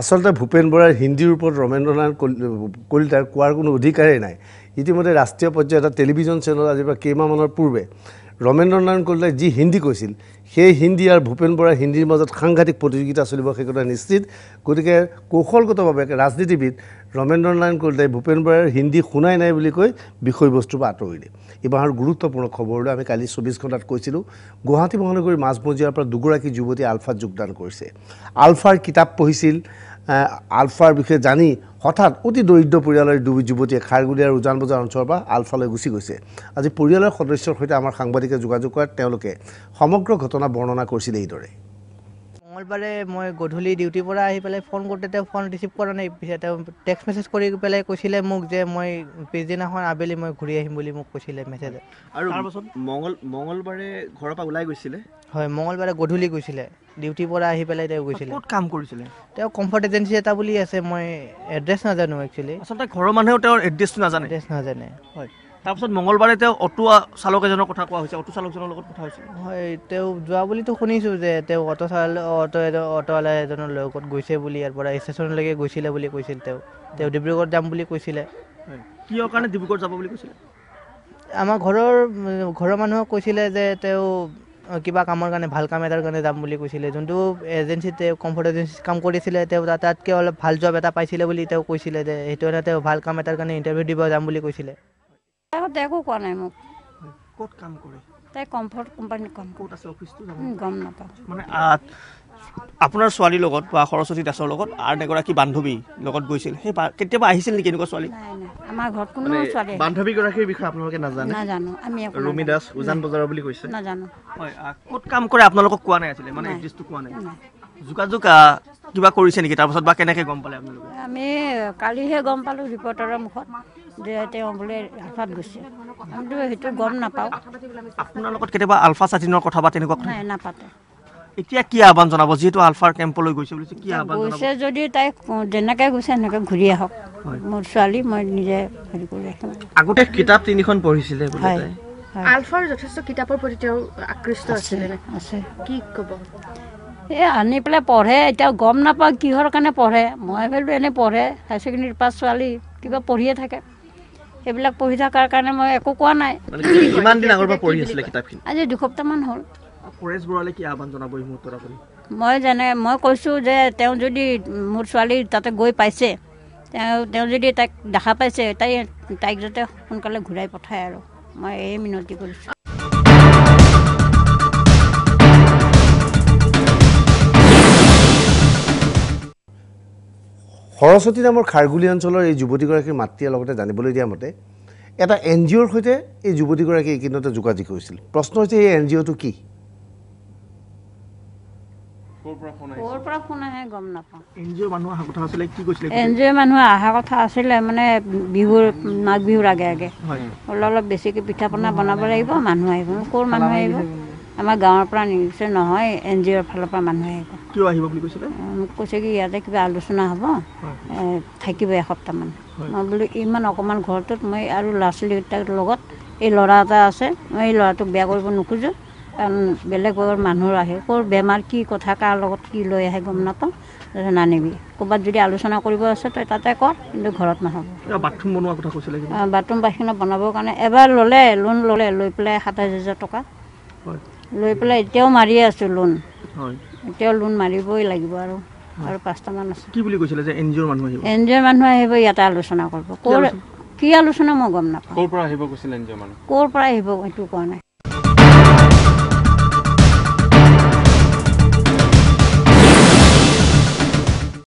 আচলতে ভূপেন বৰাৰ হিন্দীৰ ওপৰত ৰমেন্দ্ৰনাথ কলিতাৰ কোৱাৰ কোনো অধিকাৰেই নাই ইতিমধ্যে ৰাষ্ট্ৰীয় পৰ্যায়ত এটা টেলিভিশ্যন চেনেল আজিৰ পৰা কেইমাহমানৰ পূৰ্বে ৰমেন্দ্ৰ নাৰায়ণ কলিতাই যি হিন্দী কৈছিল সেই হিন্দী আৰু ভূপেন বৰাৰ হিন্দীৰ মাজত সাংঘাতিক প্ৰতিযোগিতা চলিব সেই কথা নিশ্চিত গতিকে কৌশলগতভাৱে ৰাজনীতিবিদ ৰমেন্দ্ৰ নাৰায়ণ কলিতাই ভূপেন বৰাৰ হিন্দী শুনাই নাই বুলি কৈ বিষয়বস্তুৰ পৰা আঁতৰিলে এইবাৰ গুৰুত্বপূৰ্ণ খবৰ খবৰলৈ আমি কালি চৌবিছ ঘণ্টাত কৈছিলোঁ গুৱাহাটী মহানগৰীৰ মাজমজিয়াৰ পৰা দুগৰাকী যুৱতী আলফাত যোগদান কৰিছে আলফাৰ কিতাপ পঢ়িছিল আলফাৰ বিষয়ে জানি হঠাৎ অতি দৰিদ্ৰ পৰিয়ালৰ দুই যুৱতীয়ে খাৰগুলীয়াৰ উজান বজাৰ অঞ্চলৰ পৰা আলফালৈ গুচি গৈছে আজি পৰিয়ালৰ সদস্যৰ সৈতে আমাৰ সাংবাদিকে যোগাযোগ কৰাত তেওঁলোকে সমগ্ৰ ঘটনা বৰ্ণনা কৰিছিল এইদৰে মঙলবাৰে মই গধূলি ডিউটিৰ পৰা আহি পেলাই ফোন কৰোঁতে তেওঁ ফোন ৰিচিভ কৰা নাই তেওঁ টেক্সট মেছেজ কৰি পেলাই কৈছিলে মোক যে মই পিছদিনাখন আবেলি মই ঘূৰি আহিম বুলি মোক কৈছিলে মেছেজ আৰু মঙল মঙলবাৰে ঘৰৰ পৰা ওলাই গৈছিলে হয় মঙলবাৰে গধূলি গৈছিলে ডিউটিৰ পৰা আহি পেলাই তেওঁ গৈছিলে ক'ত কাম কৰিছিলে তেওঁ কমফৰ্ট এজেঞ্চি এটা বুলি আছে মই এড্ৰেছ নাজানো একচুৱেলি আচলতে ঘৰৰ মানুহেও তেওঁৰ এড্ৰেছটো নাজানে এড্ৰেছ নাজানে হয় তাৰপিছত মঙলবাৰে তেওঁ অটো চালক এজনৰ কথা কোৱা হৈছে অটো চালকজনৰ লগত কথা হৈছে হয় তেওঁ যোৱা বুলিতো শুনিছোঁ যে তেওঁ অটো চালক অটো অটোৱালা এজনৰ লগত গৈছে বুলি ইয়াৰ পৰা ষ্টেচনলৈকে গৈছিলে বুলি কৈছিল তেওঁ তেওঁ ডিব্ৰুগড় যাম বুলি কৈছিলে কিয় কাৰণে ডিব্ৰুগড় যাব বুলি কৈছিলে আমাৰ ঘৰৰ ঘৰৰ মানুহক কৈছিলে যে তেওঁ কিবা কামৰ কাৰণে ভাল কাম এটাৰ কাৰণে যাম বুলি কৈছিলে যোনটো এজেঞ্চিত তেওঁ কমফৰ্ট এজেঞ্চিত কাম কৰিছিলে তেওঁ তাতকৈ অলপ ভাল জব এটা পাইছিলে বুলি তেওঁ কৈছিলে যে সেইটো কাৰণে তেওঁ ভাল কাম এটাৰ কাৰণে ইণ্টাৰভিউ দিব যাম বুলি কৈছিলে তাহঁতে একো কোৱা নাই মোক ক'ত কাম কৰে তাই কমফৰ্ট কোম্পানীত কাম ক'ত আছে অফিচটো গম নাপাওঁ মানে আপোনাৰ ছোৱালীৰ লগত বা সৰস্বতী দাসৰ লগত আন এগৰাকী বান্ধৱী লগত গৈছিল সেই কেতিয়াবা আহিছিল নেকি এনেকুৱা ছোৱালী আমাৰ ঘৰত কোনো ছোৱালী বান্ধৱীগৰাকীৰ বিষয়ে আপোনালোকে নাজানে নাজানো আমি ৰুমি দাস উজান বজাৰ বুলি কৈছে নাজানো হয় ক'ত কাম কৰে আপোনালোকক কোৱা নাই আছিলে মানে এড্ৰেছটো কোৱা নাই যোগাযোগ কিবা কৰিছে নেকি তাৰপাছত বা কেনেকৈ গম পালে আপোনালোকে আমি কালিহে গম পালোঁ ৰিপৰ্টাৰৰ মুখত যে তেওঁ বোলে আলফাত গৈছে আমিতো সেইটো গম নাপাওঁ আপোনাৰ লগত কেতিয়াবা আলফা স্বাধীনৰ কথা বা তেনেকুৱা নাই নাপাতে এতিয়া কি আহ্বান জনাব যিহেতু আলফাৰ কেম্পলৈ গৈছে বুলি কি আহ্বান গৈছে যদি তাই যেনেকৈ গৈছে সেনেকৈ ঘূৰি আহক মোৰ ছোৱালী মই নিজে হেৰি কৰি ৰাখিম আগতে কিতাপ তিনিখন পঢ়িছিলে হয় আলফাৰ যথেষ্ট কিতাপৰ প্ৰতি তেওঁ আকৃষ্ট আছে আছে কি ক'ব এই আনি পেলাই পঢ়ে এতিয়া গম নাপাওঁ কিহৰ কাৰণে পঢ়ে মই ভাবিলোঁ এনেই পঢ়ে হাই ছেকেণ্ডেৰী পাছ ছোৱালী কিবা পঢ়িয়ে থাকে সেইবিলাক পঢ়ি থকাৰ কাৰণে মই একো কোৱা নাই আজি দুসপ্তাহমান হ'ল মই যেনে মই কৈছোঁ যে তেওঁ যদি মোৰ ছোৱালী তাতে গৈ পাইছে তেওঁ তেওঁ যদি তাইক দেখা পাইছে তাই তাইক যাতে সোনকালে ঘূৰাই পঠায় আৰু মই এই মিনতি কৰিছোঁ সৰস্বতী নামৰ খাৰগুলি অঞ্চলৰ এই যুৱতীগৰাকীৰ মাতৃয়ে লগতে জানিবলৈ দিয়া মতে এটা এন জি অ'ৰ সৈতে এই যুৱতীগৰাকী এইকেইদিনতে যোগাযোগ কৰিছিল প্ৰশ্ন হৈছে এই এন জি অ'টো কি এন জি অ' মানুহে অহা কথা আছিলে মানে বিহুৰ মাঘ বিহুৰ আগে আগে অলপ অলপ বেছিকৈ পিঠা পনা বনাব লাগিব মানুহ আহিব ক'ৰ মানুহ আহিব আমাৰ গাঁৱৰ পৰা নিশ্চয় নহয় এন জি অ'ৰ ফালৰ পৰা মানুহে আহিব কিয় আহিব বুলি কৈছিলে মোক কৈছে কি ইয়াতে কিবা আলোচনা হ'ব থাকিব এসপ্তাহমান মই বোলো ইমান অকণমান ঘৰটোত মই আৰু ল'ৰা ছোৱালীকেইটাৰ লগত এই ল'ৰা এটা আছে মই এই ল'ৰাটোক বেয়া কৰিব নোখোজোঁ কাৰণ বেলেগ বেলেগৰ মানুহ আহে ক'ৰ বেমাৰ কি কথা কাৰ লগত কি লৈ আহে গম নাপাওঁ নানিবি ক'ৰবাত যদি আলোচনা কৰিব আছে তই তাতে কৰ কিন্তু ঘৰত নহ'ব বাথৰুম বনোৱাৰ কথা কৈছিলে বাথৰুম বাথখিনি বনাবৰ কাৰণে এবাৰ ল'লে লোন ল'লে লৈ পেলাই সাতাইছ হাজাৰ টকা লৈ পেলাই এতিয়াও মাৰিয়ে আছোঁ লোন এতিয়াও লোন মাৰিবই লাগিব আৰু আৰু পাঁচটামান আছে কি বুলি কৈছিলে যে এন জি অ'ৰ মানুহ আহিব এন জি অ'ৰ মানুহ আহিব ইয়াতে আলোচনা কৰিব কি আলোচনা মই গম নাপাওঁ ক'ৰ পৰা আহিব কৈছিলে এন জি অ' মানুহ ক'ৰ পৰা আহিব সেইটো কোৱা নাই